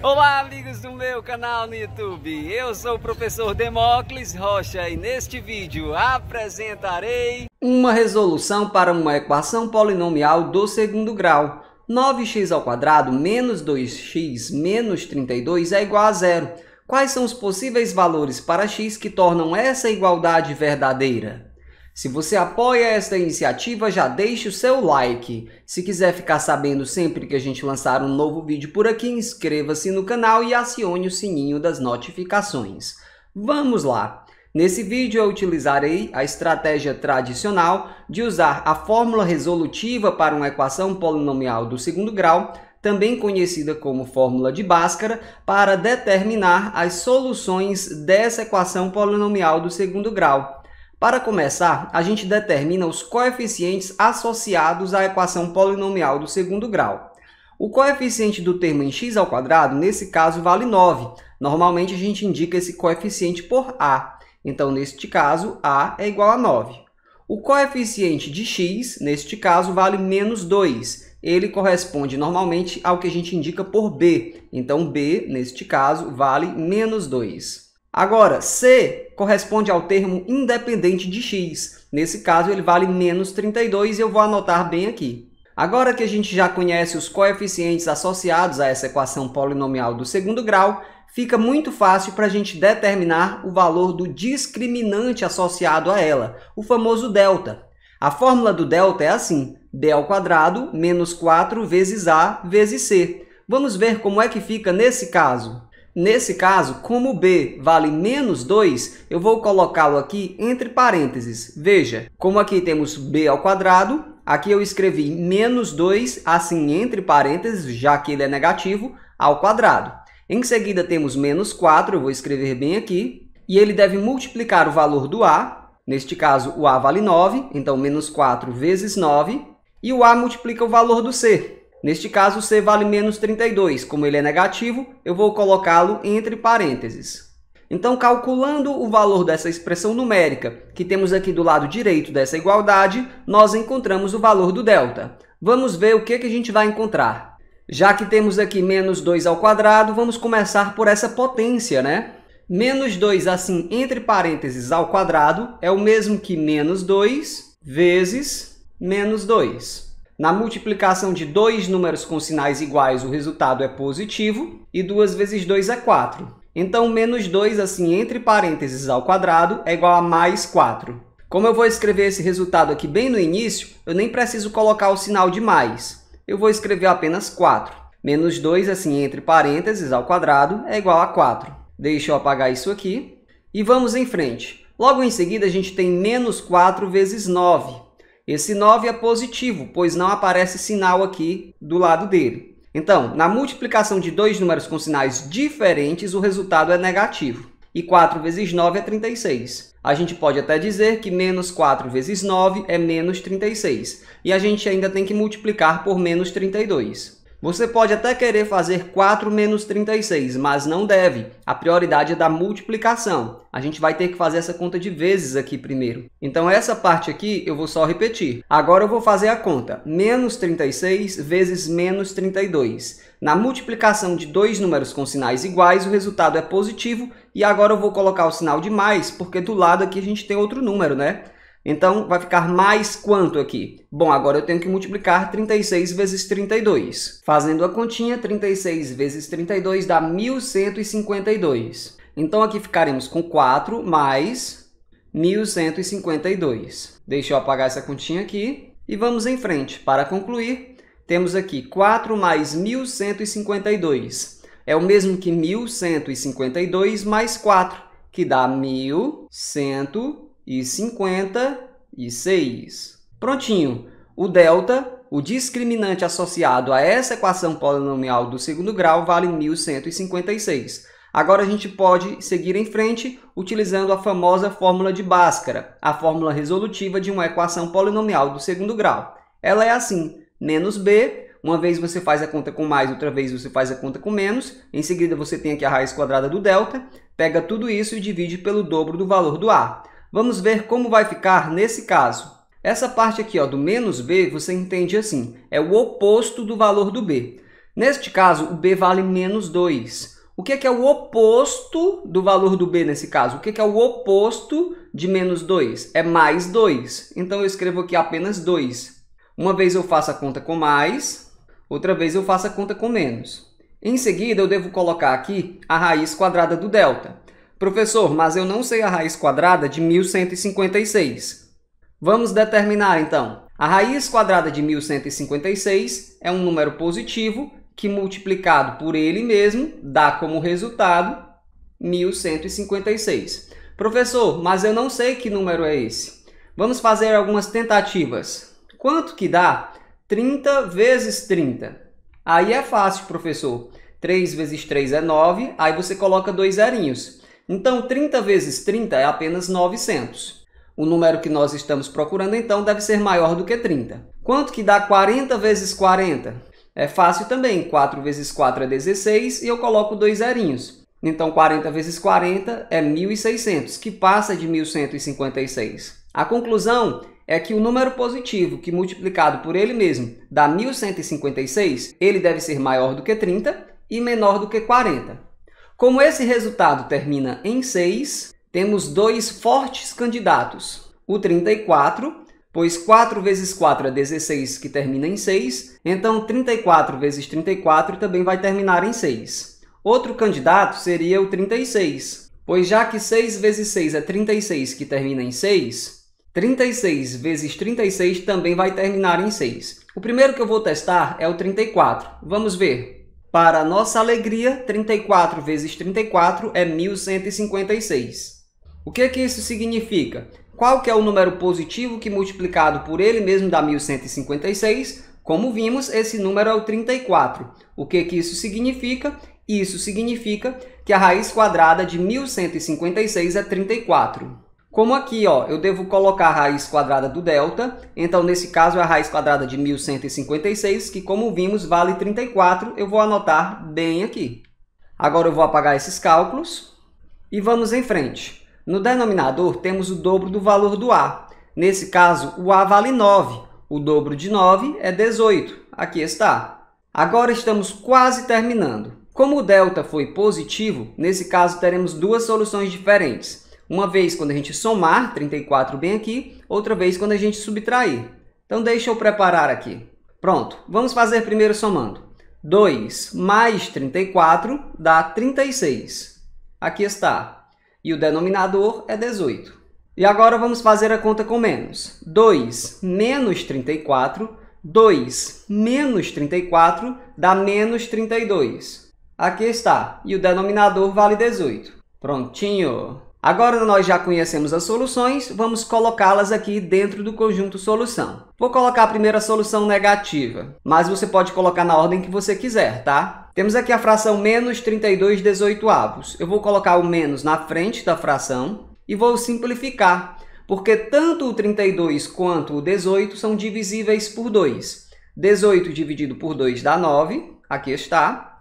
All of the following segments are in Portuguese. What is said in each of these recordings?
Olá, amigos do meu canal no YouTube. Eu sou o professor Demócles Rocha e neste vídeo apresentarei uma resolução para uma equação polinomial do segundo grau. 9x ao quadrado menos 2x menos 32 é igual a zero. Quais são os possíveis valores para x que tornam essa igualdade verdadeira? Se você apoia esta iniciativa, já deixe o seu like. Se quiser ficar sabendo sempre que a gente lançar um novo vídeo por aqui, inscreva-se no canal e acione o sininho das notificações. Vamos lá! Nesse vídeo eu utilizarei a estratégia tradicional de usar a fórmula resolutiva para uma equação polinomial do segundo grau, também conhecida como fórmula de Bhaskara, para determinar as soluções dessa equação polinomial do segundo grau. Para começar, a gente determina os coeficientes associados à equação polinomial do segundo grau. O coeficiente do termo em x ao quadrado, nesse caso, vale 9. Normalmente, a gente indica esse coeficiente por a. Então, neste caso, a é igual a 9. O coeficiente de x, neste caso, vale menos 2. Ele corresponde normalmente ao que a gente indica por b. Então, b, neste caso, vale menos 2. Agora, C corresponde ao termo independente de x. Nesse caso, ele vale menos 32 e eu vou anotar bem aqui. Agora que a gente já conhece os coeficientes associados a essa equação polinomial do segundo grau, fica muito fácil para a gente determinar o valor do discriminante associado a ela, o famoso delta. A fórmula do delta é assim, b ao quadrado menos 4 vezes a vezes c. Vamos ver como é que fica nesse caso. Nesse caso, como B vale menos 2, eu vou colocá-lo aqui entre parênteses. Veja, como aqui temos B ao quadrado, aqui eu escrevi menos 2, assim entre parênteses, já que ele é negativo, ao quadrado. Em seguida, temos menos 4, eu vou escrever bem aqui, e ele deve multiplicar o valor do A, neste caso o A vale 9, então menos 4 vezes 9, e o A multiplica o valor do C, Neste caso, C vale menos 32. Como ele é negativo, eu vou colocá-lo entre parênteses. Então, calculando o valor dessa expressão numérica, que temos aqui do lado direito dessa igualdade, nós encontramos o valor do delta. Vamos ver o que, que a gente vai encontrar. Já que temos aqui menos 2 ao quadrado, vamos começar por essa potência, né? Menos 2, assim, entre parênteses ao quadrado, é o mesmo que menos 2 vezes menos 2. Na multiplicação de dois números com sinais iguais, o resultado é positivo e 2 vezes 2 é 4. Então, menos 2, assim, entre parênteses ao quadrado, é igual a mais 4. Como eu vou escrever esse resultado aqui bem no início, eu nem preciso colocar o sinal de mais. Eu vou escrever apenas 4. Menos 2, assim, entre parênteses ao quadrado, é igual a 4. Deixa eu apagar isso aqui. E vamos em frente. Logo em seguida, a gente tem menos 4 vezes 9. Esse 9 é positivo, pois não aparece sinal aqui do lado dele. Então, na multiplicação de dois números com sinais diferentes, o resultado é negativo. E 4 vezes 9 é 36. A gente pode até dizer que menos 4 vezes 9 é menos 36. E a gente ainda tem que multiplicar por menos 32. Você pode até querer fazer 4 menos 36, mas não deve. A prioridade é da multiplicação. A gente vai ter que fazer essa conta de vezes aqui primeiro. Então, essa parte aqui eu vou só repetir. Agora eu vou fazer a conta. Menos 36 vezes menos 32. Na multiplicação de dois números com sinais iguais, o resultado é positivo. E agora eu vou colocar o sinal de mais, porque do lado aqui a gente tem outro número, né? Então, vai ficar mais quanto aqui? Bom, agora eu tenho que multiplicar 36 vezes 32. Fazendo a continha, 36 vezes 32 dá 1.152. Então, aqui ficaremos com 4 mais 1.152. Deixa eu apagar essa continha aqui e vamos em frente. Para concluir, temos aqui 4 mais 1.152. É o mesmo que 1.152 mais 4, que dá 1.152 e 56. Prontinho. O delta, o discriminante associado a essa equação polinomial do segundo grau, vale 1156. Agora a gente pode seguir em frente utilizando a famosa fórmula de Bhaskara, a fórmula resolutiva de uma equação polinomial do segundo grau. Ela é assim, menos b, uma vez você faz a conta com mais, outra vez você faz a conta com menos, em seguida você tem aqui a raiz quadrada do delta, pega tudo isso e divide pelo dobro do valor do a. Vamos ver como vai ficar nesse caso. Essa parte aqui ó, do menos b você entende assim, é o oposto do valor do b. Neste caso, o b vale menos 2. O que é, que é o oposto do valor do b nesse caso? O que é, que é o oposto de menos 2? É mais 2. Então, eu escrevo aqui apenas 2. Uma vez eu faço a conta com mais, outra vez eu faço a conta com menos. Em seguida, eu devo colocar aqui a raiz quadrada do delta. Professor, mas eu não sei a raiz quadrada de 1156. Vamos determinar, então. A raiz quadrada de 1156 é um número positivo que, multiplicado por ele mesmo, dá como resultado 1156. Professor, mas eu não sei que número é esse. Vamos fazer algumas tentativas. Quanto que dá 30 vezes 30? Aí é fácil, professor. 3 vezes 3 é 9, aí você coloca dois zerinhos. Então, 30 vezes 30 é apenas 900. O número que nós estamos procurando, então, deve ser maior do que 30. Quanto que dá 40 vezes 40? É fácil também, 4 vezes 4 é 16 e eu coloco dois zerinhos. Então, 40 vezes 40 é 1.600, que passa de 1.156. A conclusão é que o número positivo, que multiplicado por ele mesmo dá 1.156, ele deve ser maior do que 30 e menor do que 40. Como esse resultado termina em 6, temos dois fortes candidatos. O 34, pois 4 vezes 4 é 16, que termina em 6. Então, 34 vezes 34 também vai terminar em 6. Outro candidato seria o 36, pois já que 6 vezes 6 é 36, que termina em 6, 36 vezes 36 também vai terminar em 6. O primeiro que eu vou testar é o 34. Vamos ver. Para nossa alegria, 34 vezes 34 é 1156. O que, é que isso significa? Qual que é o número positivo que multiplicado por ele mesmo dá 1156? Como vimos, esse número é o 34. O que, é que isso significa? Isso significa que a raiz quadrada de 1156 é 34. Como aqui, ó, eu devo colocar a raiz quadrada do delta, então nesse caso é a raiz quadrada de 1156, que como vimos vale 34, eu vou anotar bem aqui. Agora eu vou apagar esses cálculos e vamos em frente. No denominador temos o dobro do valor do A. Nesse caso, o A vale 9, o dobro de 9 é 18. Aqui está. Agora estamos quase terminando. Como o delta foi positivo, nesse caso teremos duas soluções diferentes. Uma vez quando a gente somar, 34 bem aqui, outra vez quando a gente subtrair. Então deixa eu preparar aqui. Pronto, vamos fazer primeiro somando. 2 mais 34 dá 36. Aqui está. E o denominador é 18. E agora vamos fazer a conta com menos. 2 menos 34, 2 menos 34 dá menos 32. Aqui está. E o denominador vale 18. Prontinho! Agora nós já conhecemos as soluções, vamos colocá-las aqui dentro do conjunto solução. Vou colocar a primeira solução negativa, mas você pode colocar na ordem que você quiser, tá? Temos aqui a fração menos 32 18 avos. Eu vou colocar o menos na frente da fração e vou simplificar, porque tanto o 32 quanto o 18 são divisíveis por 2. 18 dividido por 2 dá 9, aqui está,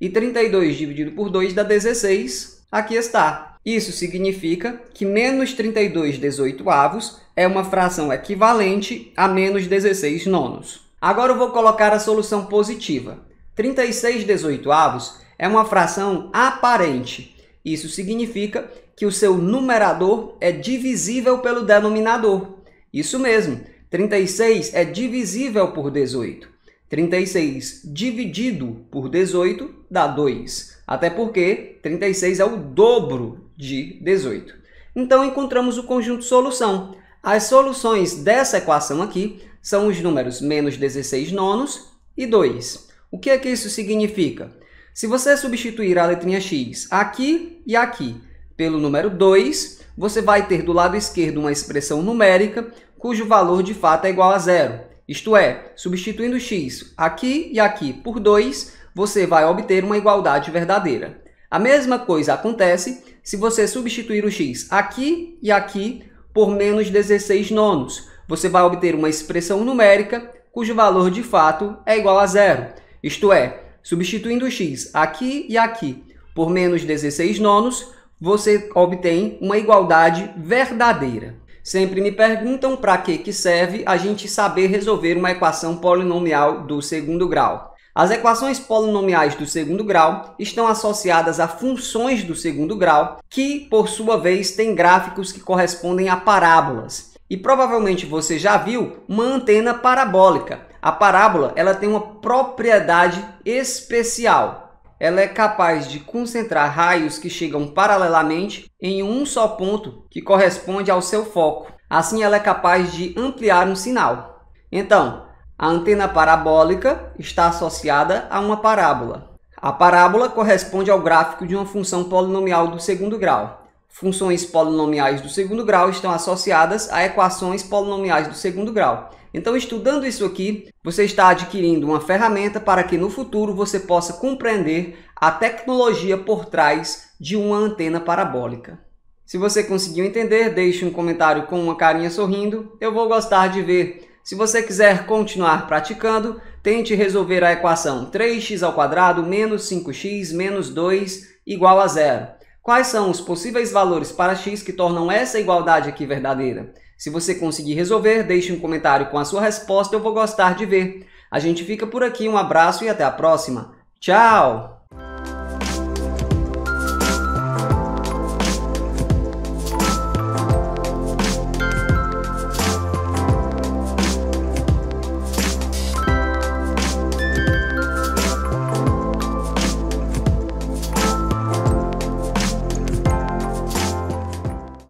e 32 dividido por 2 dá 16, Aqui está. Isso significa que menos 32 18avos é uma fração equivalente a menos 16 nonos. Agora eu vou colocar a solução positiva. 36 18avos é uma fração aparente. Isso significa que o seu numerador é divisível pelo denominador. Isso mesmo, 36 é divisível por 18. 36 dividido por 18 dá 2 até porque 36 é o dobro de 18. Então encontramos o conjunto solução. As soluções dessa equação aqui são os números menos 16 nonos e 2. O que é que isso significa? Se você substituir a letrinha x aqui e aqui pelo número 2, você vai ter do lado esquerdo uma expressão numérica cujo valor de fato é igual a zero. Isto é, substituindo x aqui e aqui por 2, você vai obter uma igualdade verdadeira. A mesma coisa acontece se você substituir o x aqui e aqui por menos 16 nonos. Você vai obter uma expressão numérica cujo valor de fato é igual a zero. Isto é, substituindo o x aqui e aqui por menos 16 nonos, você obtém uma igualdade verdadeira. Sempre me perguntam para que, que serve a gente saber resolver uma equação polinomial do segundo grau. As equações polinomiais do segundo grau estão associadas a funções do segundo grau, que, por sua vez, têm gráficos que correspondem a parábolas. E provavelmente você já viu uma antena parabólica. A parábola ela tem uma propriedade especial. Ela é capaz de concentrar raios que chegam paralelamente em um só ponto que corresponde ao seu foco. Assim, ela é capaz de ampliar um sinal. Então, a antena parabólica está associada a uma parábola. A parábola corresponde ao gráfico de uma função polinomial do segundo grau. Funções polinomiais do segundo grau estão associadas a equações polinomiais do segundo grau. Então, estudando isso aqui, você está adquirindo uma ferramenta para que no futuro você possa compreender a tecnologia por trás de uma antena parabólica. Se você conseguiu entender, deixe um comentário com uma carinha sorrindo. Eu vou gostar de ver. Se você quiser continuar praticando, tente resolver a equação 3x² menos 5x menos 2 igual a zero. Quais são os possíveis valores para x que tornam essa igualdade aqui verdadeira? Se você conseguir resolver, deixe um comentário com a sua resposta, eu vou gostar de ver. A gente fica por aqui, um abraço e até a próxima. Tchau!